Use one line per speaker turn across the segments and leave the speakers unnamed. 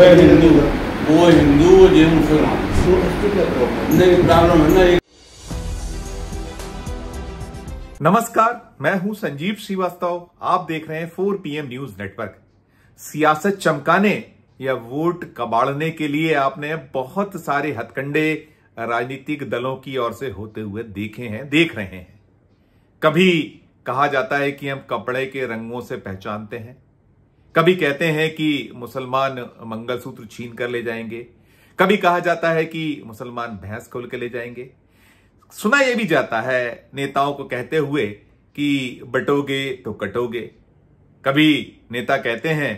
है हिंदू वो हिंदू ये मुसलमान नहीं प्रॉब्लम है ना नमस्कार मैं हूं संजीव श्रीवास्तव आप देख रहे हैं 4 पीएम न्यूज नेटवर्क सियासत चमकाने या वोट कबाड़ने के लिए आपने बहुत सारे हथकंडे राजनीतिक दलों की ओर से होते हुए देखे हैं देख रहे हैं कभी कहा जाता है कि हम कपड़े के रंगों से पहचानते हैं कभी कहते हैं कि मुसलमान मंगलसूत्र छीन कर ले जाएंगे कभी कहा जाता है कि मुसलमान भैंस खोल के ले जाएंगे सुना यह भी जाता है नेताओं को कहते हुए कि बटोगे तो कटोगे कभी नेता कहते हैं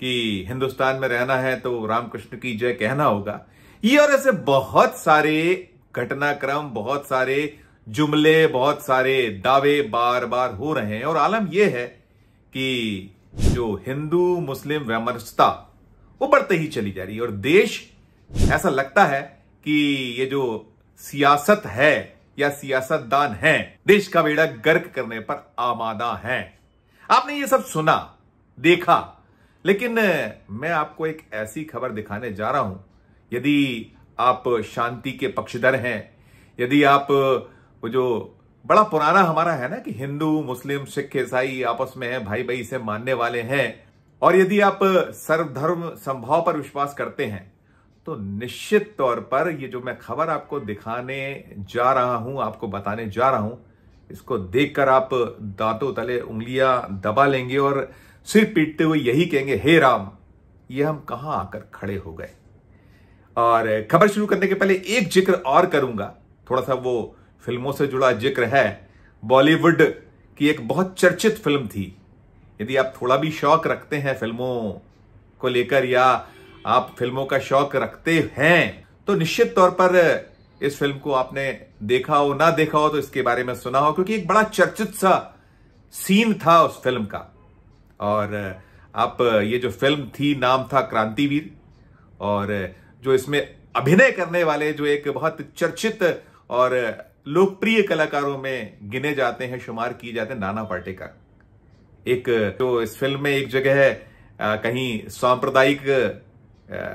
कि हिंदुस्तान में रहना है तो रामकृष्ण की जय कहना होगा ये और ऐसे बहुत सारे घटनाक्रम बहुत सारे जुमले बहुत सारे दावे बार बार हो रहे हैं और आलम यह है कि जो हिंदू मुस्लिम वैमनस्यता वो बढ़ते ही चली जा रही है और देश ऐसा लगता है कि ये जो सियासत है या सियासतदान है देश का बेड़ा गर्क करने पर आमादा है आपने ये सब सुना देखा लेकिन मैं आपको एक ऐसी खबर दिखाने जा रहा हूं यदि आप शांति के पक्षधर हैं यदि आप वो जो बड़ा पुराना हमारा है ना कि हिंदू मुस्लिम सिख ईसाई आपस में है भाई भाई से मानने वाले हैं और यदि आप सर्वधर्म संभाव पर विश्वास करते हैं तो निश्चित तौर पर ये जो मैं खबर आपको दिखाने जा रहा हूं आपको बताने जा रहा हूं इसको देखकर आप दांतों तले उंगलियां दबा लेंगे और सिर पीटते हुए यही कहेंगे हे राम ये हम कहां आकर खड़े हो गए और खबर शुरू करने के पहले एक जिक्र और करूंगा थोड़ा सा वो फिल्मों से जुड़ा जिक्र है बॉलीवुड की एक बहुत चर्चित फिल्म थी यदि आप थोड़ा भी शौक रखते हैं फिल्मों को लेकर या आप फिल्मों का शौक रखते हैं तो निश्चित तौर पर इस फिल्म को आपने देखा हो ना देखा हो तो इसके बारे में सुना हो क्योंकि एक बड़ा चर्चित सा सीन था उस फिल्म का और आप ये जो फिल्म थी नाम था क्रांतिवीर और जो इसमें अभिनय करने वाले जो एक बहुत चर्चित और लोकप्रिय कलाकारों में गिने जाते हैं शुमार किए जाते हैं नाना पाटेकर एक तो इस फिल्म में एक जगह है आ, कहीं सांप्रदायिक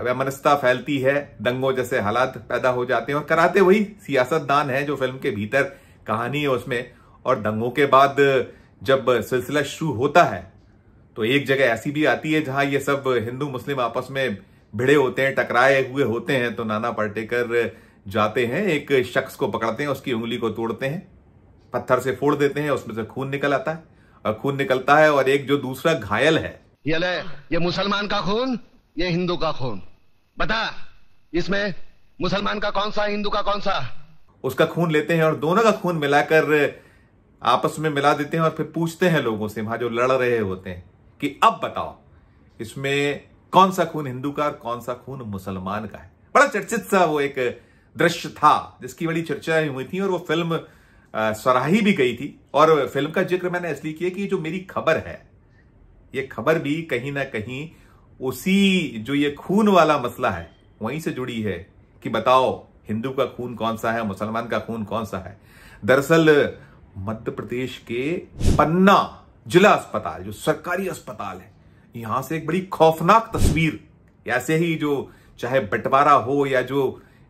वैमनस्ता फैलती है दंगों जैसे हालात पैदा हो जाते हैं और कराते वही सियासतदान है जो फिल्म के भीतर कहानी है उसमें और दंगों के बाद जब सिलसिला शुरू होता है तो एक जगह ऐसी भी आती है जहां ये सब हिंदू मुस्लिम आपस में भिड़े होते हैं टकराए हुए होते हैं तो नाना पाटेकर जाते हैं एक शख्स को पकड़ते हैं उसकी उंगली को तोड़ते हैं पत्थर से फोड़ देते हैं उसमें से खून निकल आता है और खून निकलता है और एक जो दूसरा घायल है ये ले ये मुसलमान का खून ये हिंदू का खून बता इसमें मुसलमान का कौन सा हिंदू का कौन सा उसका खून लेते हैं और दोनों का खून मिलाकर आपस में मिला देते हैं और फिर पूछते हैं लोगों से वहां जो लड़ रहे होते हैं कि अब बताओ इसमें कौन सा खून हिंदू का और कौन सा खून मुसलमान का है बड़ा चर्चित सा वो एक दृश्य था जिसकी बड़ी चर्चाएं हुई थी और वो फिल्म सराही भी गई थी और फिल्म का जिक्र मैंने इसलिए किया कि जो मेरी खबर है ये खबर भी कहीं ना कहीं उसी जो ये खून वाला मसला है वहीं से जुड़ी है कि बताओ हिंदू का खून कौन सा है मुसलमान का खून कौन सा है दरअसल मध्य प्रदेश के पन्ना जिला अस्पताल जो सरकारी अस्पताल है यहां से एक बड़ी खौफनाक तस्वीर ऐसे ही जो चाहे बंटवारा हो या जो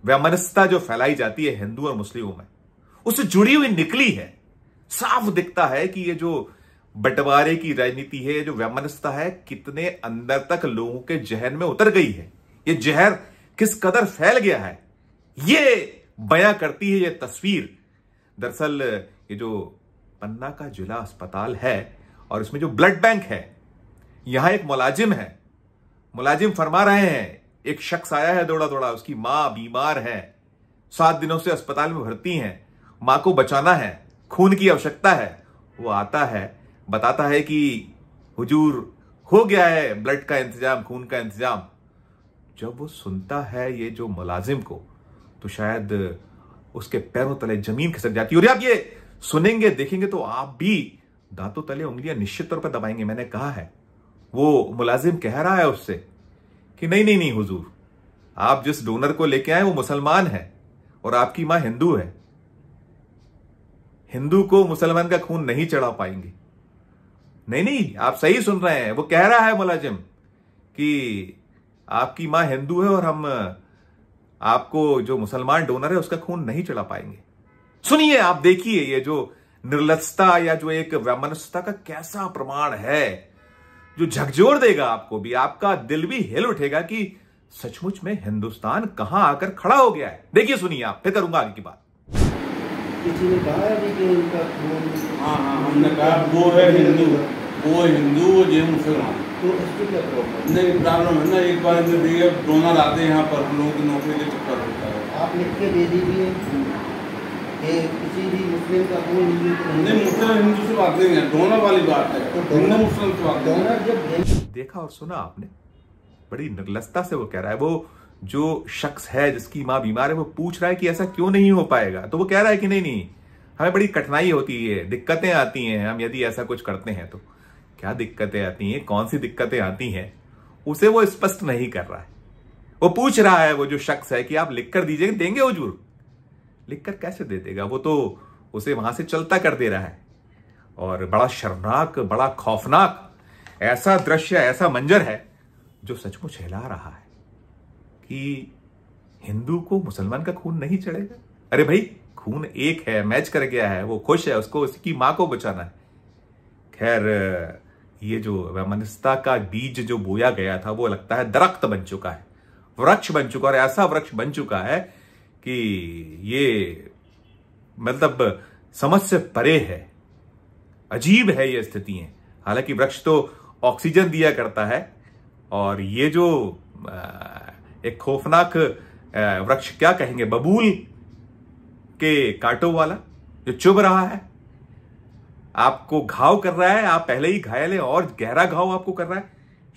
व्यमनस्ता जो फैलाई जाती है हिंदू और मुस्लिमों में उससे जुड़ी हुई निकली है साफ दिखता है कि ये जो बंटवारे की राजनीति है जो व्यमनस्ता है कितने अंदर तक लोगों के जहन में उतर गई है ये जहर किस कदर फैल गया है ये बयां करती है ये तस्वीर दरअसल ये जो पन्ना का जिला अस्पताल है और इसमें जो ब्लड बैंक है यहां एक मुलाजिम है मुलाजिम फरमा रहे हैं एक शख्स आया है दौड़ा दौड़ा उसकी माँ बीमार है सात दिनों से अस्पताल में भर्ती हैं माँ को बचाना है खून की आवश्यकता है वो आता है बताता है कि हुजूर हो गया है ब्लड का इंतजाम खून का इंतजाम जब वो सुनता है ये जो मुलाजिम को तो शायद उसके पैरों तले जमीन खिसक जाती है और आप ये सुनेंगे देखेंगे तो आप भी दांतों तले उंगलियां निश्चित तौर पर दबाएंगे मैंने कहा है वो मुलाजिम कह रहा है उससे कि नहीं नहीं नहीं हुजूर आप जिस डोनर को लेके आए वो मुसलमान है और आपकी मां हिंदू है हिंदू को मुसलमान का खून नहीं चढ़ा पाएंगे नहीं नहीं आप सही सुन रहे हैं वो कह रहा है मुलाजिम कि आपकी मां हिंदू है और हम आपको जो मुसलमान डोनर है उसका खून नहीं चढ़ा पाएंगे सुनिए आप देखिए ये जो निर्लजता या जो एक वैमनस्यता का कैसा प्रमाण है जो झकझोर देगा आपको भी आपका दिल भी हिल उठेगा कि सचमुच में हिंदुस्तान कहां आकर खड़ा हो गया है देखिए सुनिए आप फिर करूंगा आगे की बात किसी ने कहा है कि उनका हाँ हाँ हमने कहा वो है हिंदू वो हिंदू वो जे मुसलमान तो उसकी क्या प्रॉब्लम नहीं प्रॉब्लम है ना एक बार इनसे देखिए डोनर आते हैं यहाँ पर हम लोगों की नौकरी के चक्कर होता है आप लिख के दे दीजिए किसी भी मुस्लिम का कोई हिंदू तो नहीं मुस्लिम हिंदू से बात नहीं है दोनों वाली बात है तो दोनों मुस्लिम बात दोनों जब देखा और सुना आपने बड़ी निर्लसता से वो कह रहा है वो जो शख्स है जिसकी माँ बीमार है वो पूछ रहा है कि ऐसा क्यों नहीं हो पाएगा तो वो कह रहा है कि नहीं नहीं हमें बड़ी कठिनाई होती है दिक्कतें आती हैं हम यदि ऐसा कुछ करते हैं तो क्या दिक्कतें आती हैं कौन सी दिक्कतें आती हैं उसे वो स्पष्ट नहीं कर रहा है वो पूछ रहा है वो जो शख्स है कि आप लिख कर दीजिए देंगे हजूर लिख कर कैसे दे देगा वो तो उसे वहां से चलता कर दे रहा है और बड़ा शर्मनाक बड़ा खौफनाक ऐसा दृश्य ऐसा मंजर है जो सचमुच हिला रहा है कि हिंदू को मुसलमान का खून नहीं चढ़ेगा अरे भाई खून एक है मैच कर गया है वो खुश है उसको उसकी मां को बचाना है खैर ये जो वैमनस्ता का बीज जो बोया गया था वो लगता है दरख्त बन चुका है वृक्ष बन चुका है और ऐसा वृक्ष बन चुका है कि ये मतलब समझ से परे है अजीब है ये स्थितियां हालांकि वृक्ष तो ऑक्सीजन दिया करता है और ये जो एक खौफनाक वृक्ष क्या कहेंगे बबूल के कांटों वाला जो चुभ रहा है आपको घाव कर रहा है आप पहले ही घायल है और गहरा घाव आपको कर रहा है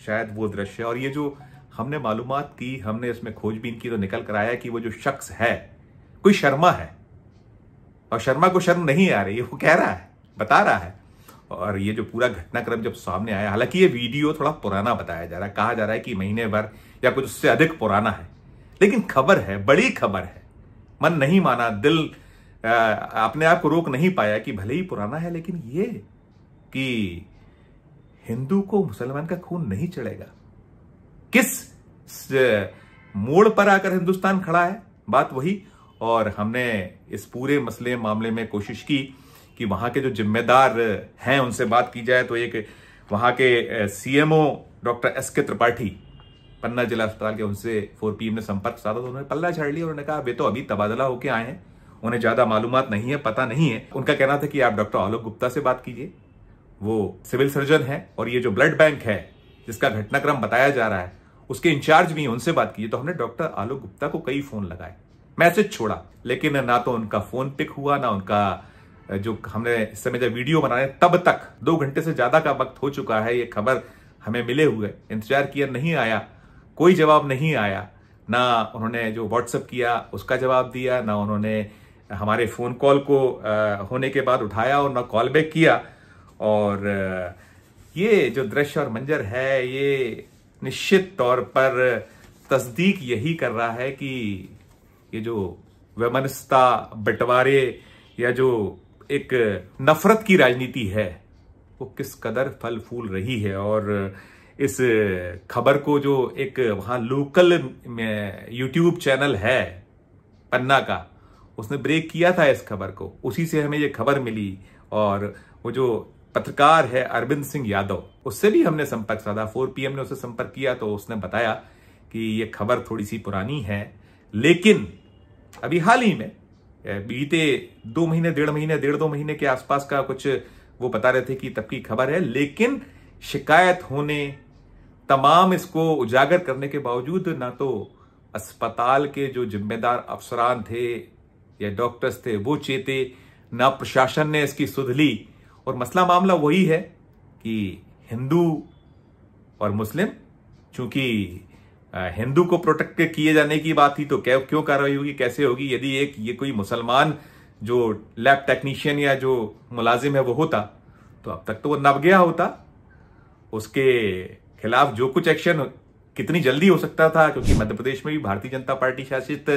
शायद वो दृश्य और ये जो हमने मालूम की हमने इसमें खोजबीन की तो निकल कर आया कि वो जो शख्स है कोई शर्मा है और शर्मा को शर्म नहीं आ रही है वो कह रहा है बता रहा है और ये जो पूरा घटनाक्रम जब सामने आया हालांकि ये वीडियो थोड़ा पुराना बताया जा रहा है कहा जा रहा है कि महीने भर या कुछ उससे अधिक पुराना है लेकिन खबर है बड़ी खबर है मन नहीं माना दिल आ, अपने आप को रोक नहीं पाया कि भले ही पुराना है लेकिन ये कि हिंदू को मुसलमान का खून नहीं चढ़ेगा किस मोड़ पर आकर हिंदुस्तान खड़ा है बात वही और हमने इस पूरे मसले मामले में कोशिश की कि वहां के जो जिम्मेदार हैं उनसे बात की जाए तो एक वहां के सीएमओ डॉक्टर एस के त्रिपाठी पन्ना जिला अस्पताल के उनसे फोर पी ने संपर्क साधा तो उन्होंने पल्ला झाड़ लिया उन्होंने कहा वे तो अभी तबादला होके आए हैं उन्हें ज्यादा मालूम नहीं है पता नहीं है उनका कहना था कि आप डॉक्टर आलोक गुप्ता से बात कीजिए वो सिविल सर्जन है और ये जो ब्लड बैंक है जिसका घटनाक्रम बताया जा रहा है उसके इंचार्ज भी हैं उनसे बात की तो हमने डॉक्टर आलोक गुप्ता को कई फोन लगाए मैसेज छोड़ा लेकिन ना तो उनका फोन पिक हुआ ना उनका जो हमने इस समय जब वीडियो बनाए तब तक दो घंटे से ज्यादा का वक्त हो चुका है ये खबर हमें मिले हुए इंतजार किया नहीं आया कोई जवाब नहीं आया ना उन्होंने जो व्हाट्सअप किया उसका जवाब दिया ना उन्होंने हमारे फ़ोन कॉल को आ, होने के बाद उठाया और ना कॉल बैक किया और ये जो दृश्य और मंजर है ये निश्चित तौर पर तस्दीक यही कर रहा है कि ये जो वैमनस्ता बंटवारे या जो एक नफरत की राजनीति है वो किस कदर फल फूल रही है और इस खबर को जो एक वहाँ लोकल यूट्यूब चैनल है पन्ना का उसने ब्रेक किया था इस खबर को उसी से हमें ये खबर मिली और वो जो पत्रकार है अरविंद सिंह यादव उससे भी हमने संपर्क साधा फोर पीएम ने उसे संपर्क किया तो उसने बताया कि ये खबर थोड़ी सी पुरानी है लेकिन अभी हाल ही में बीते दो महीने डेढ़ महीने डेढ़ दो महीने के आसपास का कुछ वो बता रहे थे कि तब की खबर है लेकिन शिकायत होने तमाम इसको उजागर करने के बावजूद ना तो अस्पताल के जो जिम्मेदार अफसरान थे या डॉक्टर्स थे वो चेते ना प्रशासन ने इसकी सुध ली और मसला मामला वही है कि हिंदू और मुस्लिम चूंकि हिंदू को प्रोटेक्ट किए जाने की बात थी तो क्या क्यों कार्रवाई होगी कैसे होगी यदि एक ये कोई मुसलमान जो लैब टेक्नीशियन या जो मुलाजिम है वो होता तो अब तक तो वो नब गया होता उसके खिलाफ जो कुछ एक्शन कितनी जल्दी हो सकता था क्योंकि मध्य प्रदेश में भी भारतीय जनता पार्टी शासित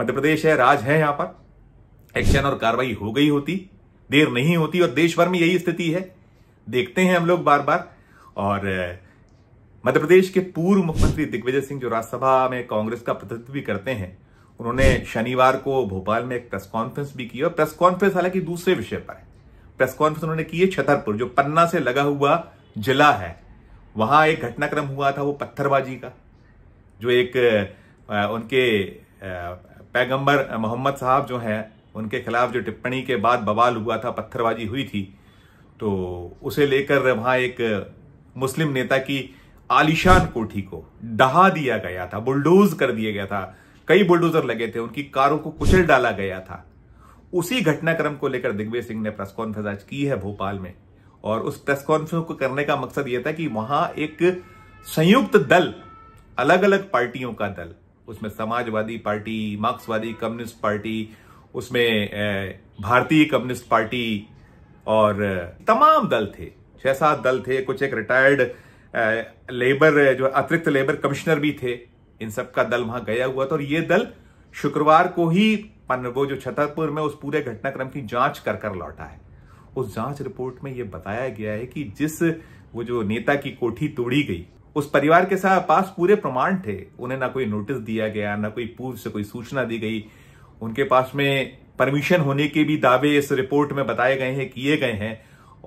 मध्य प्रदेश है राज है यहाँ पर एक्शन और कार्रवाई हो गई होती देर नहीं होती और देश भर में यही स्थिति है देखते हैं हम लोग बार बार और मध्य प्रदेश के पूर्व मुख्यमंत्री दिग्विजय सिंह जो राज्यसभा में कांग्रेस का प्रतिनिधित्व भी करते हैं उन्होंने शनिवार को भोपाल में एक प्रेस कॉन्फ्रेंस भी की और प्रेस कॉन्फ्रेंस हालांकि दूसरे विषय पर है प्रेस कॉन्फ्रेंस उन्होंने की है छतरपुर जो पन्ना से लगा हुआ जिला है वहां एक घटनाक्रम हुआ था वो पत्थरबाजी का जो एक उनके पैगंबर मोहम्मद साहब जो है उनके खिलाफ जो टिप्पणी के बाद बवाल हुआ था पत्थरबाजी हुई थी तो उसे लेकर वहां एक मुस्लिम नेता की आलिशान कोठी को डहा दिया गया था बुलडोज कर दिया गया था कई बुलडोजर लगे थे उनकी कारों को कुचल डाला गया था उसी घटनाक्रम को लेकर दिग्विजय सिंह ने प्रेस कॉन्फ्रेंस आज की है भोपाल में और उस प्रेस कॉन्फ्रेंस को करने का मकसद यह था कि वहां एक संयुक्त दल अलग अलग पार्टियों का दल उसमें समाजवादी पार्टी मार्क्सवादी कम्युनिस्ट पार्टी उसमें भारतीय कम्युनिस्ट पार्टी और तमाम दल थे छह सात दल थे कुछ एक रिटायर्ड लेबर जो अतिरिक्त लेबर कमिश्नर भी थे इन सब का दल वहां गया हुआ था और ये दल शुक्रवार को ही वो जो छतरपुर में उस पूरे घटनाक्रम की जांच कर कर लौटा है उस जांच रिपोर्ट में यह बताया गया है कि जिस वो जो नेता की कोठी तोड़ी गई उस परिवार के साथ पास पूरे प्रमाण थे उन्हें ना कोई नोटिस दिया गया ना कोई पूर्व से कोई सूचना दी गई उनके पास में परमिशन होने के भी दावे इस रिपोर्ट में बताए गए हैं किए गए हैं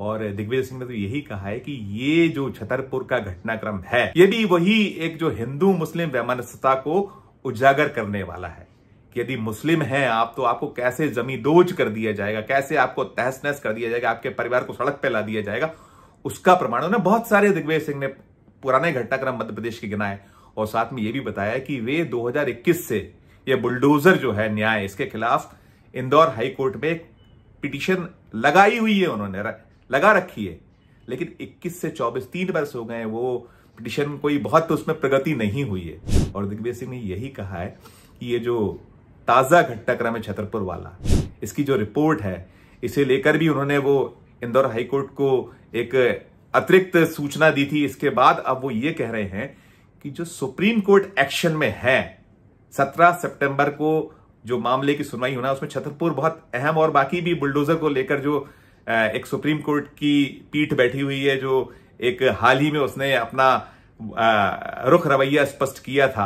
और दिग्विजय सिंह ने तो यही कहा है कि ये जो छतरपुर का घटनाक्रम है ये भी वही एक जो हिंदू मुस्लिम वैमनस्यता को उजागर करने वाला है कि यदि मुस्लिम हैं आप तो आपको कैसे दोज कर दिया जाएगा कैसे आपको तहस नहस कर दिया जाएगा आपके परिवार को सड़क पर ला दिया जाएगा उसका प्रमाण उन्होंने बहुत सारे दिग्विजय सिंह ने पुराने घटनाक्रम मध्य प्रदेश के गिनाए और साथ में ये भी बताया कि वे 2021 से ये बुलडोजर जो है न्याय इसके खिलाफ इंदौर हाई कोर्ट में पिटीशन पिटिशन लगाई हुई है उन्होंने लगा रखी है लेकिन 21 से 24 तीन वर्ष हो गए वो पिटीशन कोई बहुत तो उसमें प्रगति नहीं हुई है और दिग्विजय सिंह ने यही कहा है कि ये जो ताज़ा घटनाक्रम है छतरपुर वाला इसकी जो रिपोर्ट है इसे लेकर भी उन्होंने वो इंदौर हाईकोर्ट को एक अतिरिक्त सूचना दी थी इसके बाद अब वो ये कह रहे हैं कि जो सुप्रीम कोर्ट एक्शन में है 17 सितंबर को जो मामले की सुनवाई होना उसमें छतरपुर बहुत अहम और बाकी भी बुलडोजर को लेकर जो एक सुप्रीम कोर्ट की पीठ बैठी हुई है जो एक हाल ही में उसने अपना रुख रवैया स्पष्ट किया था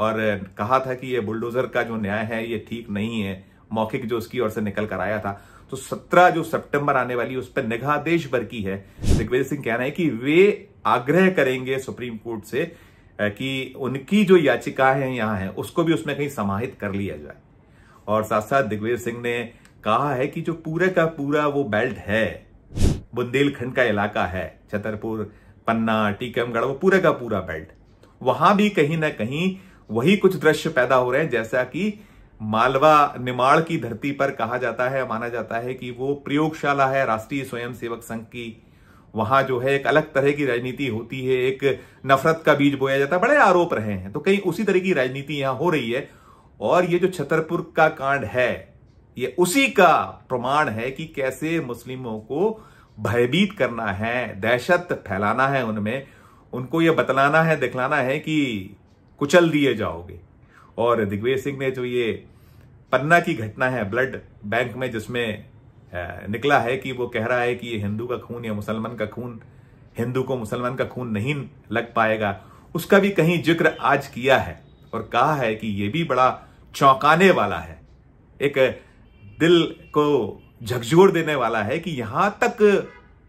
और कहा था कि ये बुलडोजर का जो न्याय है ये ठीक नहीं है मौखिक जो उसकी ओर से निकल कर आया था तो सत्रह जो सितंबर आने वाली उस पर निगाह देश भर की है दिग्विजय सिंह कहना है कि वे आग्रह करेंगे सुप्रीम कोर्ट से कि उनकी जो याचिकाएं यहां हैं उसको भी उसमें कहीं समाहित कर लिया जाए और साथ साथ दिग्विजय सिंह ने कहा है कि जो पूरे का पूरा वो बेल्ट है बुंदेलखंड का इलाका है छतरपुर पन्ना टीकमगढ़ वो पूरे का पूरा बेल्ट वहां भी कहीं ना कहीं वही कुछ दृश्य पैदा हो रहे हैं जैसा कि मालवा निमाड़ की धरती पर कहा जाता है माना जाता है कि वो प्रयोगशाला है राष्ट्रीय स्वयंसेवक संघ की वहां जो है एक अलग तरह की राजनीति होती है एक नफरत का बीज बोया जाता है बड़े आरोप रहे हैं तो कहीं उसी तरह की राजनीति यहां हो रही है और ये जो छतरपुर का कांड है ये उसी का प्रमाण है कि कैसे मुस्लिमों को भयभीत करना है दहशत फैलाना है उनमें उनको ये बतलाना है दिखलाना है कि कुचल दिए जाओगे और दिग्विजय सिंह ने जो ये पन्ना की घटना है ब्लड बैंक में जिसमें निकला है कि वो कह रहा है कि ये हिंदू का खून या मुसलमान का खून हिंदू को मुसलमान का खून नहीं लग पाएगा उसका भी कहीं जिक्र आज किया है और कहा है कि ये भी बड़ा चौंकाने वाला है एक दिल को झकझोर देने वाला है कि यहां तक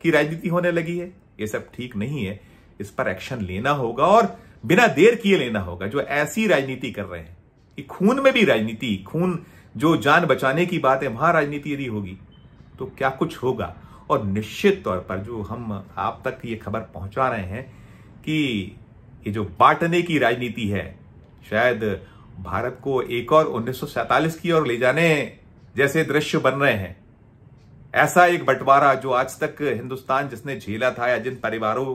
की राजनीति होने लगी है ये सब ठीक नहीं है इस पर एक्शन लेना होगा और बिना देर किए लेना होगा जो ऐसी राजनीति कर रहे हैं कि खून में भी राजनीति खून जो जान बचाने की बात है वहां राजनीति यदि होगी तो क्या कुछ होगा और निश्चित तौर पर जो हम आप तक ये खबर पहुंचा रहे हैं कि ये जो बांटने की राजनीति है शायद भारत को एक और उन्नीस की ओर ले जाने जैसे दृश्य बन रहे हैं ऐसा एक बंटवारा जो आज तक हिंदुस्तान जिसने झेला था या जिन परिवारों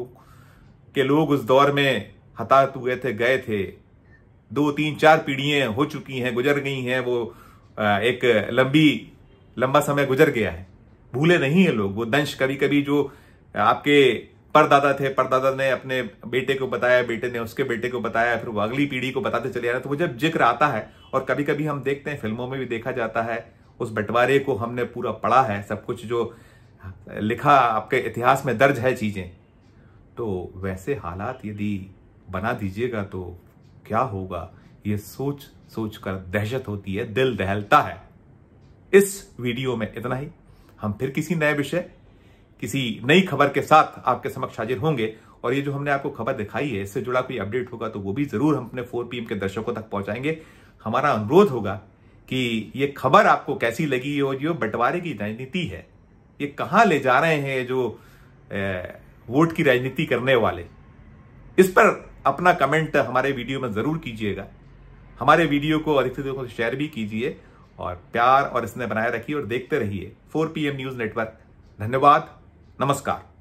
के लोग उस दौर में हताहत हुए थे गए थे दो तीन चार पीढ़ियां हो चुकी हैं गुजर गई हैं वो एक लंबी लंबा समय गुजर गया है भूले नहीं है लोग वो दंश कभी कभी जो आपके परदादा थे परदादा ने अपने बेटे को बताया बेटे ने उसके बेटे को बताया फिर वो अगली पीढ़ी को बताते चले आ रहे तो वो जब जिक्र आता है और कभी कभी हम देखते हैं फिल्मों में भी देखा जाता है उस बंटवारे को हमने पूरा पढ़ा है सब कुछ जो लिखा आपके इतिहास में दर्ज है चीज़ें तो वैसे हालात यदि बना दीजिएगा तो क्या होगा ये सोच सोच कर दहशत होती है दिल दहलता है इस वीडियो में इतना ही हम फिर किसी नए विषय किसी नई खबर के साथ आपके समक्ष हाजिर होंगे और ये जो हमने आपको खबर दिखाई है इससे जुड़ा कोई अपडेट होगा तो वो भी जरूर हम अपने फोर पी के दर्शकों तक पहुंचाएंगे हमारा अनुरोध होगा कि ये खबर आपको कैसी लगी और जो बंटवारे की राजनीति है ये कहां ले जा रहे हैं जो वोट की राजनीति करने वाले इस पर अपना कमेंट हमारे वीडियो में ज़रूर कीजिएगा हमारे वीडियो को अधिक से अधिक शेयर भी कीजिए और प्यार और इसने बनाए रखिए और देखते रहिए फोर पी न्यूज नेटवर्क धन्यवाद नमस्कार